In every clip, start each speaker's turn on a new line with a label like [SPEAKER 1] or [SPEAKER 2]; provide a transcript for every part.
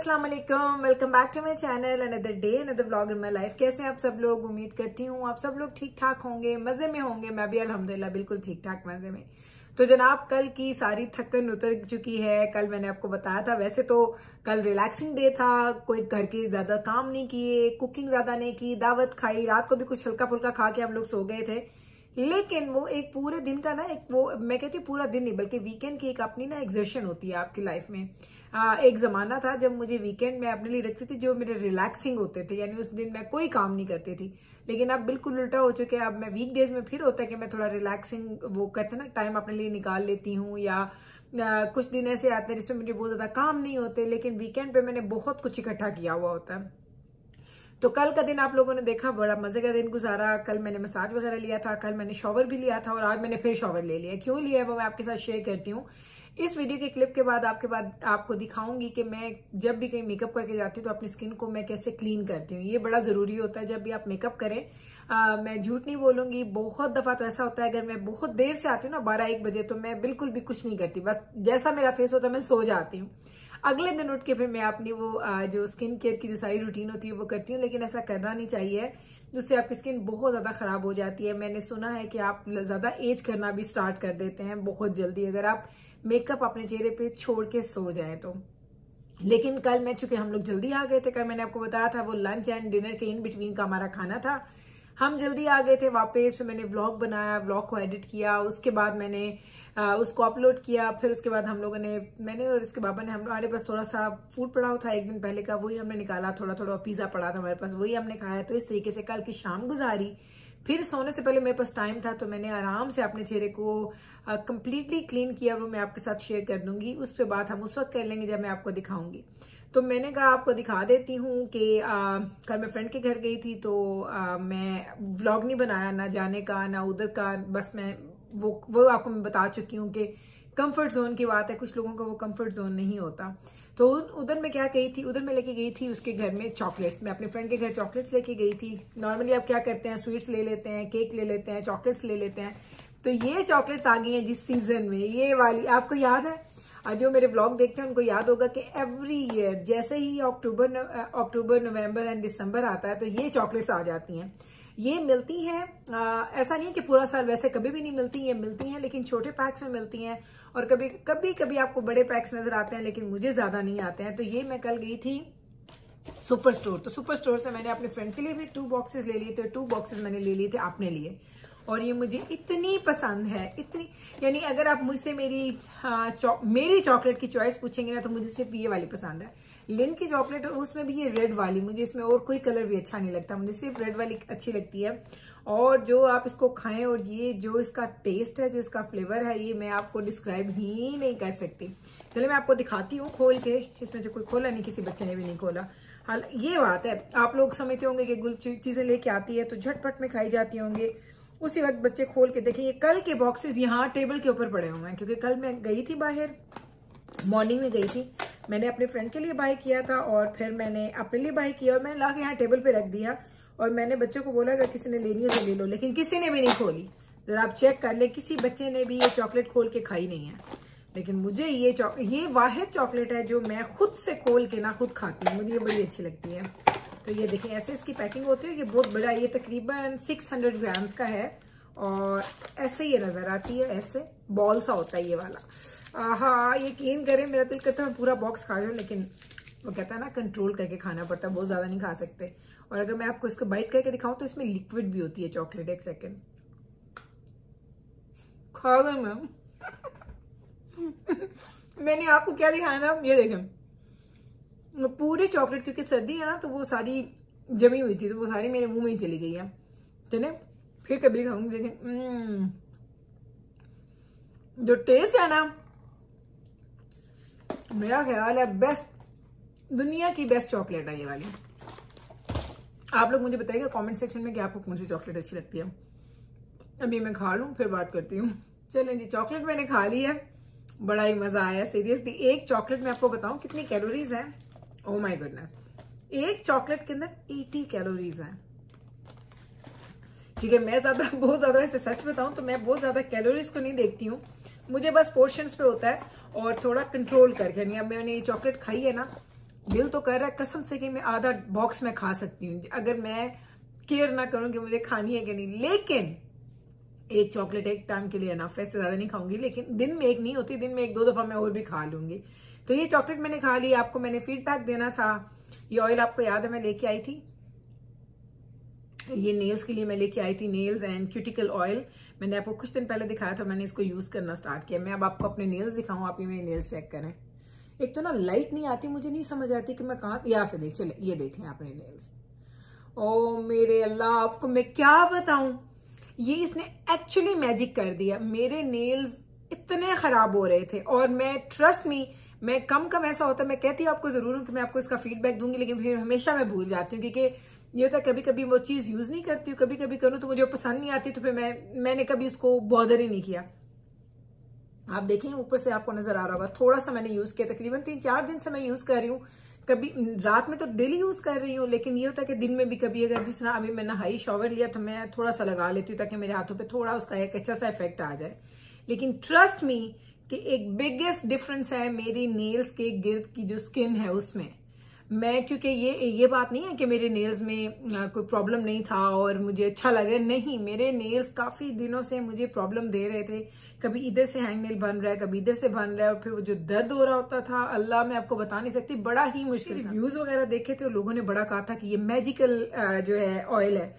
[SPEAKER 1] अस्सलाम वालेकुम welcome back to my channel another day another vlog in my life कैसे हैं आप सब लोग उम्मीद करती हूँ आप सब लोग ठीक ठाक होंगे मजे में होंगे मैं भी अल्हम्दुलिल्लाह बिल्कुल ठीक ठाक मजे में तो जनाब कल की सारी थकन उतर चुकी है कल मैंने आपको बताया था वैसे तो कल रिलैक्सिंग डे था कोई घर के ज्यादा काम नहीं किए कुकिंग ज्यादा नहीं की दावत खाई रात को भी कुछ हल्का फुल्का खा के हम लोग सो गए थे लेकिन वो एक पूरे दिन का ना एक वो मैं कहती हूँ पूरा दिन नहीं बल्कि वीकेंड की एक अपनी ना एग्जर्शन होती है आपकी लाइफ में आ, एक जमाना था जब मुझे वीकेंड में अपने लिए रखती थी जो मेरे रिलैक्सिंग होते थे यानी उस दिन मैं कोई काम नहीं करती थी लेकिन अब बिल्कुल उल्टा हो चुके अब मैं वीकडेज में फिर होता है कि मैं थोड़ा रिलैक्सिंग वो कहते ना टाइम अपने लिए निकाल लेती हूँ या आ, कुछ दिन ऐसे आते हैं जिसमें मुझे बहुत ज्यादा काम नहीं होते लेकिन वीकेंड पे मैंने बहुत कुछ इकट्ठा किया हुआ होता है तो कल का दिन आप लोगों ने देखा बड़ा मजे का दिन गुजारा कल मैंने मसाज वगैरह लिया था कल मैंने शॉवर भी लिया था और आज मैंने फिर शॉवर ले लिया क्यों लिया है वो मैं आपके साथ शेयर करती हूँ इस वीडियो के क्लिप के बाद आपके बाद आपको दिखाऊंगी कि मैं जब भी कहीं मेकअप करके जाती हूँ तो अपनी स्किन को मैं कैसे क्लीन करती हूँ ये बड़ा ज़रूरी होता है जब भी आप मेकअप करें आ, मैं झूठ नहीं बोलूंगी बहुत दफ़ा तो ऐसा होता है अगर मैं बहुत देर से आती हूँ ना बारह एक बजे तो मैं बिल्कुल भी कुछ नहीं करती बस जैसा मेरा फेस होता है मैं सो जाती हूँ अगले दिन उठ के फिर मैं अपनी वो जो स्किन केयर की जो सारी रूटीन होती है वो करती हूँ लेकिन ऐसा करना नहीं चाहिए जिससे आपकी स्किन बहुत ज़्यादा ख़राब हो जाती है मैंने सुना है कि आप ज़्यादा एज करना भी स्टार्ट कर देते हैं बहुत जल्दी अगर आप मेकअप अपने चेहरे पे छोड़ के सो जाए तो लेकिन कल मैं चूंकि हम लोग जल्दी आ गए थे कल मैंने आपको बताया था वो लंच एंड डिनर के इन बिटवीन का हमारा खाना था हम जल्दी आ गए थे वापस फिर मैंने व्लॉग बनाया व्लॉग को एडिट किया उसके बाद मैंने आ, उसको अपलोड किया फिर उसके बाद हम लोगों ने मैंने और उसके बाबा ने हम हमारे पास थोड़ा सा फूड पड़ा था एक दिन पहले का वही हमने निकाला थोड़ा थोड़ा पिज़्ज़ा पड़ा था हमारे पास वही हमने खाया तो इस तरीके से कल की शाम गुजारी फिर सोने से पहले मेरे पास टाइम था तो मैंने आराम से अपने चेहरे को कम्प्लीटली क्लीन किया वो मैं आपके साथ शेयर कर दूंगी उस पर बात हम उस वक्त कर लेंगे जब मैं आपको दिखाऊंगी तो मैंने कहा आपको दिखा देती हूँ कि कल मैं फ्रेंड के घर गई थी तो आ, मैं व्लॉग नहीं बनाया ना जाने का ना उधर का बस मैं वो वो आपको मैं बता चुकी हूँ कि कंफर्ट जोन की बात है कुछ लोगों का वो कंफर्ट जोन नहीं होता तो उधर मैं क्या गई थी उधर मैं लेके गई थी उसके घर में चॉकलेट्स मैं अपने फ्रेंड के घर चॉकलेट्स लेके गई थी नॉर्मली आप क्या करते हैं स्वीट्स ले लेते हैं केक ले लेते हैं चॉकलेट्स ले लेते हैं तो ये चॉकलेट्स आ गई हैं जिस सीजन में ये वाली आपको याद है जो मेरे ब्लॉग देखते हैं उनको याद होगा कि एवरी ईयर जैसे ही अक्टूबर अक्टूबर नवंबर एंड दिसंबर आता है तो ये चॉकलेट्स आ जाती हैं ये मिलती हैं ऐसा नहीं है कि पूरा साल वैसे कभी भी नहीं मिलती ये मिलती हैं लेकिन छोटे पैक्स में मिलती हैं और कभी कभी कभी आपको बड़े पैक्स नजर आते हैं लेकिन मुझे ज्यादा नहीं आते हैं तो ये मैं कल गई थी सुपर स्टोर तो सुपर स्टोर से मैंने अपने फ्रेंड के लिए भी टू बॉक्सेस ले लिए थे टू बॉक्सेस मैंने ले लिए थे अपने लिए और ये मुझे इतनी पसंद है इतनी यानी अगर आप मुझसे मेरी हाँ, चौ, मेरी चॉकलेट की चॉइस पूछेंगे ना तो मुझे सिर्फ ये वाली पसंद है लिंक की चॉकलेट और उसमें भी ये रेड वाली मुझे इसमें और कोई कलर भी अच्छा नहीं लगता मुझे सिर्फ रेड वाली अच्छी लगती है और जो आप इसको खाएं और ये जो इसका टेस्ट है जो इसका फ्लेवर है ये मैं आपको डिस्क्राइब ही नहीं कर सकती चले मैं आपको दिखाती हूँ खोल के इसमें से कोई खोला नहीं किसी बच्चे ने भी नहीं खोला हाल ये बात है आप लोग समझते होंगे कि गुल चीज़ें लेके आती है तो झटपट में खाई जाती होंगे उसी वक्त बच्चे खोल के देखेंगे कल के बॉक्सेस यहाँ टेबल के ऊपर पड़े हुए हैं क्योंकि कल मैं गई थी बाहर मॉर्निंग में गई थी मैंने अपने फ्रेंड के लिए बाय किया था और फिर मैंने अपने लिए बाय किया और मैंने ला के यहाँ टेबल पे रख दिया और मैंने बच्चों को बोला अगर किसी ने लेनी है तो ले लो लेकिन किसी ने भी नहीं खोली जरा आप चेक कर ले किसी बच्चे ने भी ये चॉकलेट खोल के खाई नहीं है लेकिन मुझे ये ये वाहिद चॉकलेट है जो मैं खुद से खोल के ना खुद खाती हूँ मुझे ये बड़ी अच्छी लगती है तो ये देखिए ऐसे इसकी पैकिंग होती है ये बहुत बड़ा ये तकरीबन 600 ग्राम्स का है और ऐसे ये नज़र आती है ऐसे बॉल सा होता है ये वाला हाँ यकीन करें मेरा दिल तो करता है पूरा बॉक्स खा जाऊँ लेकिन वो कहता है ना कंट्रोल करके खाना पड़ता है बहुत ज़्यादा नहीं खा सकते और अगर मैं आपको इसको बाइट करके दिखाऊं तो इसमें लिक्विड भी होती है चॉकलेट एक सेकेंड खा गए मैम मैंने आपको क्या दिखाया ना ये देखें पूरी चॉकलेट क्योंकि सर्दी है ना तो वो सारी जमी हुई थी तो वो सारी मेरे मुंह में ही चली गई है चले फिर कभी खाऊंगी देखें हम्म। जो टेस्ट है ना मेरा ख्याल है बेस्ट दुनिया की बेस्ट चॉकलेट है ये वाली आप लोग मुझे बताइएगा कमेंट सेक्शन में कि आपको कौन सी चॉकलेट अच्छी लगती है अभी मैं खा लू फिर बात करती हूँ चलें जी चॉकलेट मैंने खा ली है बड़ा ही मज़ा आया सीरियसली एक चॉकलेट में आपको बताऊं कितनी कैलोरीज हैं ओ माय गुडनेस एक चॉकलेट के अंदर 80 कैलोरीज हैं क्योंकि मैं ज्यादा बहुत ज्यादा ऐसे सच बताऊं तो मैं बहुत ज्यादा कैलोरीज को नहीं देखती हूँ मुझे बस पोर्शन पे होता है और थोड़ा कंट्रोल करके यानी अब मैंने ये चॉकलेट खाई है ना दिल तो कर रहा है कसम से कि मैं आधा बॉक्स में खा सकती हूँ अगर मैं केयर ना करूं कि मुझे खानी है कि नहीं लेकिन एक चॉकलेट एक टाइम के लिए ना फैसे ज्यादा नहीं खाऊंगी लेकिन दिन में एक नहीं होती दिन में एक दो दफा मैं और भी खा लूंगी तो ये चॉकलेट मैंने खा ली आपको मैंने फीडबैक देना था ये ऑयल आपको याद है मैं लेके आई थी ये नेल्स के लिए मैं लेके आई थी नेल्स एंड क्यूटिकल ऑयल मैंने आपको कुछ दिन पहले दिखाया था मैंने इसको यूज करना स्टार्ट किया मैं अब आपको अपने नेल्स दिखाऊं आप ये मेरे नेल्स चेक करें एक तो ना लाइट नहीं आती मुझे नहीं समझ आती कि मैं कहा यहाँ से देख चले ये देख लें आप नेल्स ओ मेरे अल्लाह आपको मैं क्या बताऊं ये इसने एक्चुअली मैजिक कर दिया मेरे नेल्स इतने खराब हो रहे थे और मैं ट्रस्ट मी मैं कम कम ऐसा होता है मैं कहती हूँ आपको जरूर हूँ कि मैं आपको इसका फीडबैक दूंगी लेकिन फिर हमेशा मैं भूल जाती हूँ क्योंकि ये होता है कभी कभी वो चीज यूज नहीं करती हूँ कभी कभी करूँ तो मुझे पसंद नहीं आती तो फिर मैं मैंने कभी उसको बॉदर ही नहीं किया आप देखें ऊपर से आपको नजर आ रहा होगा थोड़ा सा मैंने यूज किया तकरीबन तीन चार दिन से मैं यूज कर रही हूँ कभी रात में तो डेली यूज कर रही हूँ लेकिन ये होता है कि दिन में भी कभी अगर जिस तरह अभी मैंने हाई शॉवर लिया तो मैं थोड़ा सा लगा लेती हूँ ताकि मेरे हाथों पे थोड़ा उसका एक अच्छा सा इफेक्ट आ जाए लेकिन ट्रस्ट मी कि एक बिगेस्ट डिफरेंस है मेरी नेल्स के गिर्द की जो स्किन है उसमें मैं क्योंकि ये ये बात नहीं है कि मेरे नेल्स में कोई प्रॉब्लम नहीं था और मुझे अच्छा लगे नहीं मेरे नेल्स काफी दिनों से मुझे प्रॉब्लम दे रहे थे कभी इधर से हैंग नेल बन रहा है कभी इधर से बन रहा है और फिर वो जो दर्द हो रहा होता था अल्लाह मैं आपको बता नहीं सकती बड़ा ही मुश्किल रिव्यूज वगैरह देखे थे और लोगों ने बड़ा कहा था कि ये मैजिकल जो है ऑयल है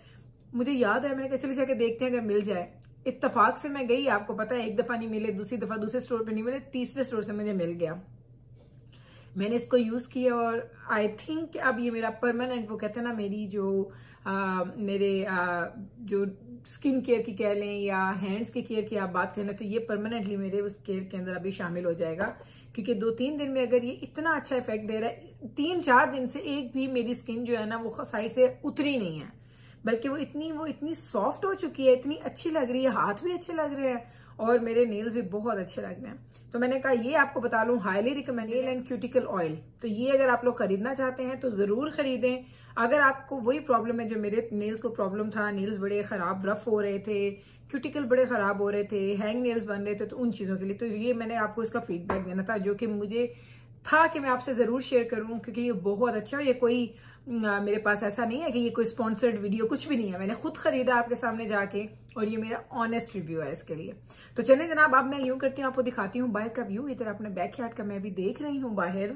[SPEAKER 1] मुझे याद है मैंने कहा चले जाके देखते हैं अगर मिल जाए इतफाक से मैं गई आपको पता है एक दफा नहीं मिले दूसरी दफा दूसरे स्टोर पे नहीं मिले तीसरे स्टोर से मुझे मिल गया मैंने इसको यूज किया और आई थिंक अब ये मेरा परमानेंट वो कहते हैं ना मेरी जो आ, मेरे आ, जो स्किन केयर की कह लें या हैंड्स के केयर की आप बात करें तो ये परमानेंटली मेरे उस केयर के अंदर अभी शामिल हो जाएगा क्योंकि दो तीन दिन में अगर ये इतना अच्छा इफेक्ट दे रहा है तीन चार दिन से एक भी मेरी स्किन जो है ना वो साइड से उतरी नहीं है बल्कि वो इतनी वो इतनी सॉफ्ट हो चुकी है इतनी अच्छी लग रही है हाथ भी अच्छे लग रहे हैं और मेरे नेल्स भी बहुत अच्छे लग रहे हैं तो मैंने कहा ये आपको बता लू highly recommended and cuticle oil तो ये अगर आप लोग खरीदना चाहते हैं तो जरूर खरीदें अगर आपको वही प्रॉब्लम है जो मेरे नेल्स को प्रॉब्लम था नेल्स बड़े खराब रफ हो रहे थे क्यूटिकल बड़े खराब हो रहे थे हैंग नेल्स बन रहे थे तो उन चीजों के लिए तो ये मैंने आपको इसका फीडबैक देना था जो कि मुझे था कि मैं आपसे जरूर शेयर करूं क्योंकि ये बहुत अच्छा ये कोई आ, मेरे पास ऐसा नहीं है कि ये कोई स्पॉन्सर्ड वीडियो कुछ भी नहीं है मैंने खुद खरीदा आपके सामने जाके और ये मेरा ऑनेस्ट रिव्यू है इसके लिए तो चले जनाब अब मैं यूं करती हूँ आपको दिखाती हूँ बाहर का व्यू इधर अपने बैक यार्ड का मैं भी देख रही हूँ बाहर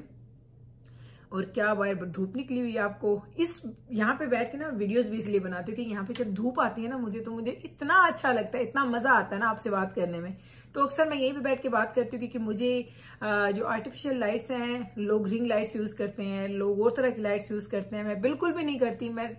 [SPEAKER 1] और क्या वायर धूप निकली हुई है आपको इस यहाँ पे बैठ के ना वीडियोस भी इसलिए बनाती हूँ कि यहाँ पे जब धूप आती है ना मुझे तो मुझे इतना अच्छा लगता है इतना मजा आता है ना आपसे बात करने में तो अक्सर मैं यहीं पे बैठ के बात करती हूँ क्योंकि मुझे जो आर्टिफिशियल लाइट्स हैं लोग रिंग लाइट्स यूज करते हैं लोग और तरह की लाइट्स यूज करते हैं मैं बिल्कुल भी नहीं करती मैं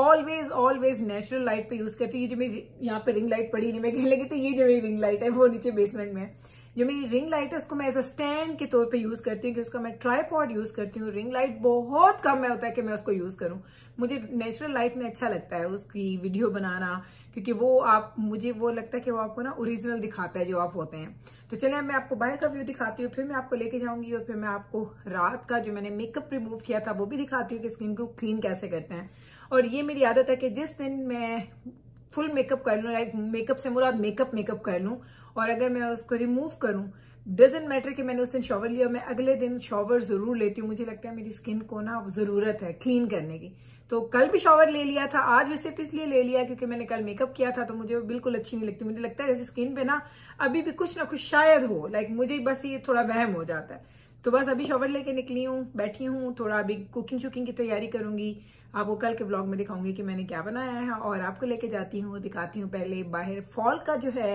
[SPEAKER 1] ऑलवेज ऑलवेज नेचुरल लाइट पे यूज करती हूँ ये जो मेरी यहाँ पे रिंग लाइट पड़ी नहीं मैं कहने लगी तो ये जो मेरी रिंग लाइट है वो नीचे बेसमेंट में है जो मेरी रिंग लाइट है उसको मैं एज अ स्टैंड के तौर पे यूज करती हूँ कि उसका मैं ट्राईपॉड यूज करती हूँ रिंग लाइट बहुत कम है होता है कि मैं उसको यूज करूँ मुझे नेचुरल लाइट में अच्छा लगता है उसकी वीडियो बनाना क्योंकि वो आप मुझे वो लगता है कि वो आपको ना ओरिजिनल दिखाता है जो आप होते हैं तो चले मैं आपको बाहर का व्यू दिखाती हूँ फिर मैं आपको लेके जाऊंगी और फिर मैं आपको रात का जो मैंने मेकअप रिमूव किया था वो भी दिखाती हूँ कि स्किन को क्लीन कैसे करते हैं और ये मेरी आदत है कि जिस दिन मैं फुल मेकअप कर लूँ लाइक मेकअप से मुराद मेकअप मेकअप कर लूँ और अगर मैं उसको रिमूव करूं डजेंट मैटर कि मैंने उस दिन शॉवर लिया मैं अगले दिन शॉवर जरूर लेती हूँ मुझे लगता है मेरी स्किन को ना जरूरत है क्लीन करने की तो कल भी शॉवर ले लिया था आज भी सिर्फ इसलिए ले लिया क्योंकि मैंने कल मेकअप किया था तो मुझे बिल्कुल अच्छी नहीं लगती मुझे लगता है जैसे स्किन पे ना अभी भी कुछ ना कुछ शायद हो लाइक मुझे बस ये थोड़ा वहम हो जाता है तो बस अभी शॉवर लेके निकली हूँ बैठी हूँ थोड़ा अभी कुकिंग शुकिंग की तैयारी करूंगी आपको कल के ब्लॉग में दिखाऊंगी कि मैंने क्या बनाया है और आपको लेके जाती हूँ दिखाती हूँ पहले बाहर फॉल का जो है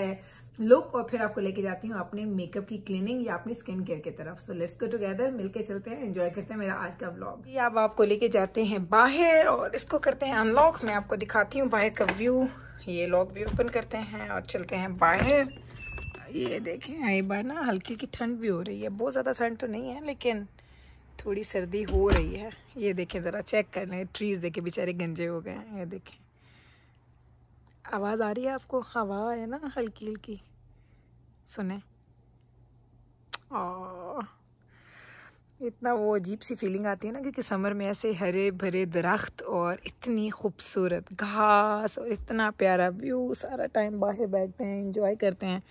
[SPEAKER 1] लुक और फिर आपको लेके जाती हूँ अपने मेकअप की क्लीनिंग या अपनी स्किन केयर की तरफ सो लेट्स गो टुगेदर मिलके चलते हैं एंजॉय करते हैं मेरा आज का ब्लॉग ये अब आपको लेके जाते हैं बाहर और इसको करते हैं अनलॉक मैं आपको दिखाती हूँ बाहर का व्यू ये लॉक भी ओपन करते हैं और चलते हैं बाहर ये देखें ये बार ना हल्की की ठंड भी हो रही है बहुत ज़्यादा ठंड तो नहीं है लेकिन थोड़ी सर्दी हो रही है ये देखें ज़रा चेक कर लें ट्रीज़ देखे बेचारे गंजे हो गए हैं ये देखें आवाज़ आ रही है आपको हवा है ना हल्की हल्की सुने इतना वो अजीब सी फीलिंग आती है ना क्योंकि समर में ऐसे हरे भरे दरख्त और इतनी खूबसूरत घास और इतना प्यारा व्यू सारा टाइम बाहर बैठते हैं इंजॉय करते हैं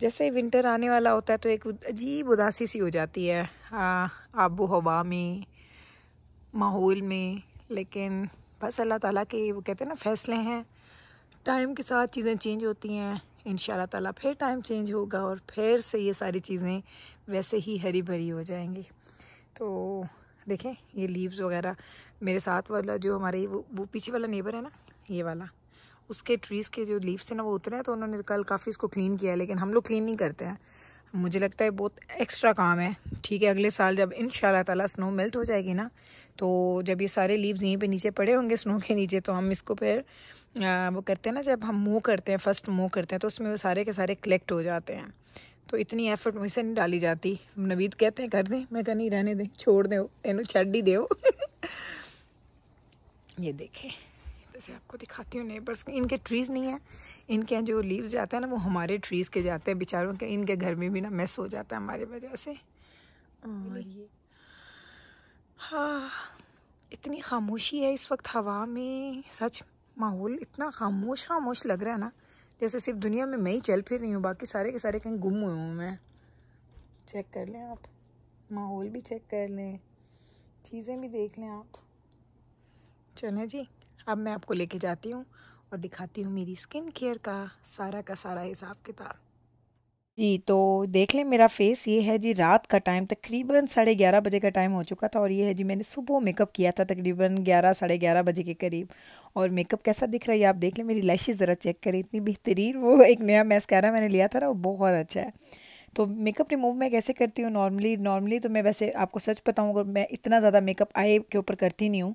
[SPEAKER 1] जैसे विंटर आने वाला होता है तो एक अजीब उदासी सी हो जाती है आबो हवा में माहौल में लेकिन बस अल्लाह ताला के वो कहते हैं ना फैसले हैं टाइम के साथ चीज़ें चेंज होती हैं इन ताला फिर टाइम चेंज होगा और फिर से ये सारी चीज़ें वैसे ही हरी भरी हो जाएंगी तो देखें ये लीव्स वगैरह मेरे साथ वाला जो हमारे वो वो पीछे वाला नेबर है ना ये वाला उसके ट्रीज़ के जो लीव्स थे ना वो उतरे हैं तो उन्होंने कल काफ़ी इसको क्लीन किया है लेकिन हम लोग क्लीन नहीं करते हैं मुझे लगता है बहुत एक्स्ट्रा काम है ठीक है अगले साल जब इन ताला स्नो मेल्ट हो जाएगी ना तो जब ये सारे लीव्स यहीं पे नीचे पड़े होंगे स्नो के नीचे तो हम इसको फिर वो करते हैं ना जब हम मूव करते हैं फर्स्ट मूव करते हैं तो उसमें वो सारे के सारे कलेक्ट हो जाते हैं तो इतनी एफर्ट मुझसे नहीं डाली जाती नवीद कहते हैं कर दें मैं कह नहीं रहने दें छोड़ दो इनू छड़ ही दो ये देखें रास्ते से आपको दिखाती हूँ नेबर्स के इनके ट्रीज़ नहीं है इनके जो लीव्स जाते हैं ना वो हमारे ट्रीज़ के जाते हैं बेचारों के इनके घर में भी ना मैस हो जाता है हमारी वजह से और ये हाँ इतनी खामोशी है इस वक्त हवा में सच माहौल इतना खामोश खामोश लग रहा है ना जैसे सिर्फ दुनिया में मैं ही चल फिर रही हूँ बाकी सारे के सारे कहीं गुम हुए हूँ मैं चेक कर लें आप माहौल भी चेक कर लें चीज़ें भी देख लें आप चलें जी अब मैं आपको लेके जाती हूँ और दिखाती हूँ मेरी स्किन केयर का सारा का सारा हिसाब किताब जी तो देख लें मेरा फेस ये है जी रात का टाइम तकरीबन साढ़े ग्यारह बजे का टाइम हो चुका था और ये है जी मैंने सुबह मेकअप किया था तकरीबन ग्यारह साढ़े ग्यारह बजे के करीब और मेकअप कैसा दिख रहा है आप देख लें मेरी लैशेज ज़रा चेक करें इतनी बेहतरीन वो एक नया मैस्कारा मैंने लिया था ना वो बहुत अच्छा है तो मेकअप रिमूव मैं कैसे करती हूँ नॉर्मली नॉर्मली तो मैं वैसे आपको सच बताऊँ अगर मैं इतना ज़्यादा मेकअप आई के ऊपर करती नहीं हूँ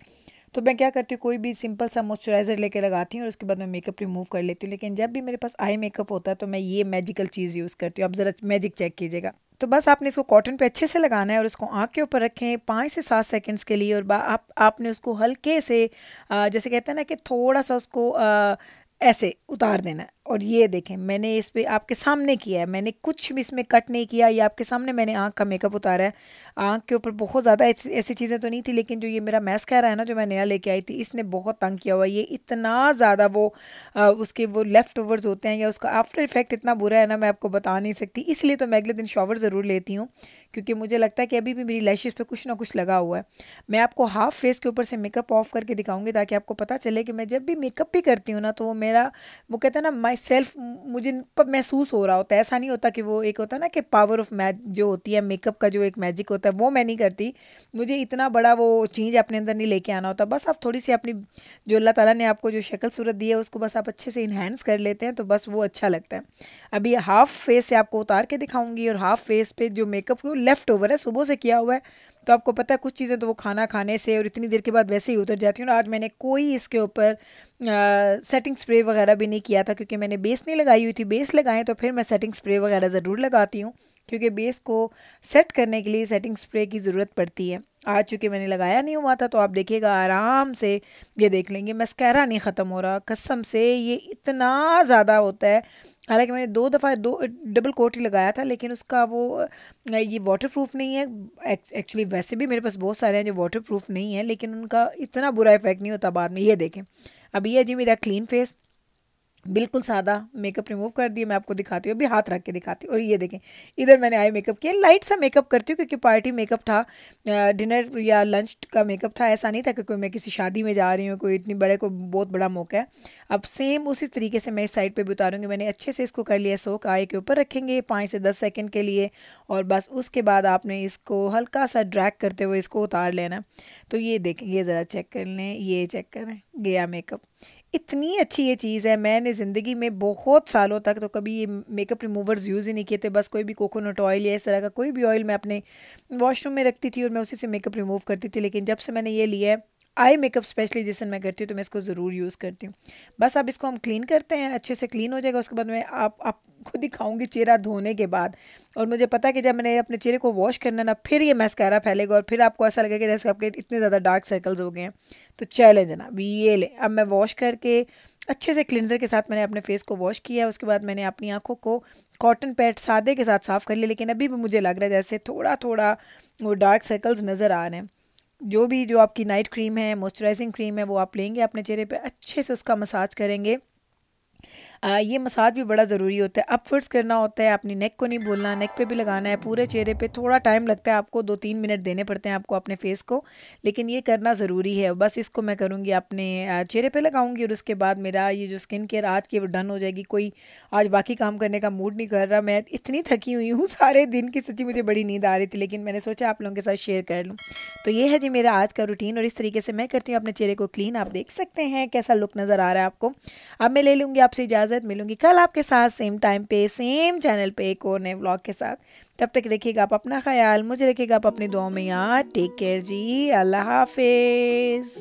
[SPEAKER 1] तो मैं क्या करती हूँ कोई भी सिंपल सा मॉइस्चराइज़र लेके लगाती हूँ और उसके बाद मैं मेकअप रिमूव कर लेती हूँ लेकिन जब भी मेरे पास आई मेकअप होता है तो मैं ये मैजिकल चीज़ यूज़ करती हूँ आप ज़रा मैजिक चेक कीजिएगा तो बस आपने इसको कॉटन पे अच्छे से लगाना है और उसको आँख के ऊपर रखें पाँच से सात सेकंड्स के लिए और आप आपने उसको हल्के से जैसे कहते हैं ना कि थोड़ा सा उसको ऐसे उतार देना और ये देखें मैंने इस पर आपके सामने किया है मैंने कुछ भी इसमें कट नहीं किया ये आपके सामने मैंने आँख का मेकअप उतारा है आँख के ऊपर बहुत ज़्यादा ऐसी चीज़ें तो नहीं थी लेकिन जो ये मेरा मैस कह रहा है ना जो मैं नया लेके आई थी इसने बहुत तंग किया हुआ ये इतना ज़्यादा वो आ, उसके वो लेफ़्ट ओवर्स होते हैं या उसका आफ्टर इफेक्ट इतना बुरा है ना मैं आपको बता नहीं सकती इसलिए तो मैं अगले दिन शॉवर ज़रूर लेती हूँ क्योंकि मुझे लगता है कि अभी भी मेरी लैशेज़ पर कुछ ना कुछ लगा हुआ है मैं आपको हाफ फेस के ऊपर से मेकअप ऑफ करके दिखाऊँगी ताकि आपको पता चले कि मैं जब भी मेकअप भी करती हूँ ना तो वो मेरा मेरा वो कहते हैं ना माई सेल्फ मुझे महसूस हो रहा होता है ऐसा नहीं होता कि वो एक होता है ना कि पावर ऑफ मैज जो होती है मेकअप का जो एक मैजिक होता है वो मैं नहीं करती मुझे इतना बड़ा वो चेंज अपने अंदर नहीं लेके आना होता बस आप थोड़ी सी अपनी जो अल्लाह ताला ने आपको जो शक्ल सूरत दी है उसको बस आप अच्छे से इन्हेंस कर लेते हैं तो बस वो अच्छा लगता है अभी हाफ़ फेस से आपको उतार के दिखाऊंगी और हाफ़ फेस पे जो मेकअप लेफ़्ट ओवर है सुबह से किया हुआ है तो आपको पता है कुछ चीज़ें तो वो खाना खाने से और इतनी देर के बाद वैसे ही उतर जाती हैं और आज मैंने कोई इसके ऊपर सेटिंग स्प्रे वगैरह भी नहीं किया था क्योंकि मैंने बेस नहीं लगाई हुई थी बेस लगाएं तो फिर मैं सेटिंग स्प्रे वगैरह ज़रूर लगाती हूँ क्योंकि बेस को सेट करने के लिए सेटिंग स्प्रे की ज़रूरत पड़ती है आज चूँकि मैंने लगाया नहीं हुआ था तो आप देखिएगा आराम से ये देख लेंगे मस्कैरा नहीं ख़त्म हो रहा कसम से ये इतना ज़्यादा होता है हालांकि मैंने दो दफ़ा दो डबल कोट ही लगाया था लेकिन उसका वो ये वाटर प्रूफ नहीं है एक्चुअली वैसे भी मेरे पास बहुत सारे हैं जो वाटर प्रूफ नहीं है लेकिन उनका इतना बुरा इफेक्ट नहीं होता बाद में ये देखें अभी ये है जी मेरा क्लीन फेस बिल्कुल सादा मेकअप रिमूव कर दिया मैं आपको दिखाती हूँ अभी हाथ रख के दिखाती हूँ और ये देखें इधर मैंने आई मेकअप किया लाइट सा मेकअप करती हूँ क्योंकि पार्टी मेकअप था डिनर या लंच का मेकअप था ऐसा नहीं था कि कोई मैं किसी शादी में जा रही हूँ कोई इतनी बड़े कोई बहुत बड़ा मौका है अब सेम उसी तरीके से मैं इस साइड पर भी उतारूँगी मैंने अच्छे से इसको कर लिया सोक आए के ऊपर रखेंगे पाँच से दस सेकेंड के लिए और बस उसके बाद आपने इसको हल्का सा ड्रैक करते हुए इसको उतार लेना तो ये देखें ये ज़रा चेक कर लें ये चेक करें गया मेकअप इतनी अच्छी ये चीज़ है मैंने ज़िंदगी में बहुत सालों तक तो कभी ये मेकअप रिमूवर्स यूज़ ही नहीं किए थे बस कोई भी कोकोनट ऑयल या इस तरह का कोई भी ऑयल मैं अपने वॉशरूम में रखती थी और मैं उसी से मेकअप रिमूव करती थी लेकिन जब से मैंने ये लिया है आई मेकअप स्पेशली जिसमें मैं करती हूँ तो मैं इसको ज़रूर यूज़ करती हूँ बस अब इसको हम क्लीन करते हैं अच्छे से क्लीन हो जाएगा उसके बाद मैं आप ही दिखाऊंगी चेहरा धोने के बाद और मुझे पता है कि जब मैंने अपने चेहरे को वॉश करना ना फिर ये मैस्कारा फैलेगा और फिर आपको ऐसा लगेगा जैसे आपके इतने ज़्यादा डार्क सर्कल्स हो गए हैं तो चैलेंज है ना ये ले अब मैं वॉश करके अच्छे से क्लिनजर के साथ मैंने अपने फेस को वॉश किया उसके बाद मैंने अपनी आँखों को कॉटन पैड सादे के साथ साफ़ कर लिया लेकिन अभी भी मुझे लग रहा है जैसे थोड़ा थोड़ा वो डार्क सर्कल्स नज़र आ रहे हैं जो भी जो आपकी नाइट क्रीम है मॉइस्चराइजिंग क्रीम है वो आप लेंगे अपने चेहरे पे अच्छे से उसका मसाज करेंगे आ, ये मसाज भी बड़ा ज़रूरी होता है अपवर्ड्स करना होता है अपनी नेक को नहीं भूलना नेक पे भी लगाना है पूरे चेहरे पे थोड़ा टाइम लगता है आपको दो तीन मिनट देने पड़ते हैं आपको अपने फेस को लेकिन ये करना ज़रूरी है बस इसको मैं करूँगी अपने चेहरे पर लगाऊँगी और उसके बाद मेरा ये जो स्किन केयर आज की वो डन हो जाएगी कोई आज बाकी काम करने का मूड नहीं कर रहा मैं इतनी थकी हुई हूँ सारे दिन की सच्ची मुझे बड़ी नींद आ रही थी लेकिन मैंने सोचा आप लोगों के साथ शेयर कर लूँ तो ये है जी मेरा आज का रूटीन और इस तरीके से मैं करती हूँ अपने चेहरे को क्लीन आप देख सकते हैं कैसा लुक नज़र आ रहा है आपको अब मैं ले लूँगी आपसे इजाज़त इजाज़त मिलूंगी कल आपके साथ सेम टाइम पे सेम चैनल पे एक और नए ब्लॉग के साथ तब तक रखिएगा आप अपना ख्याल मुझे रखिएगा आप अपनी दुआ में याद टेक केयर जी अल्लाह हाफिज़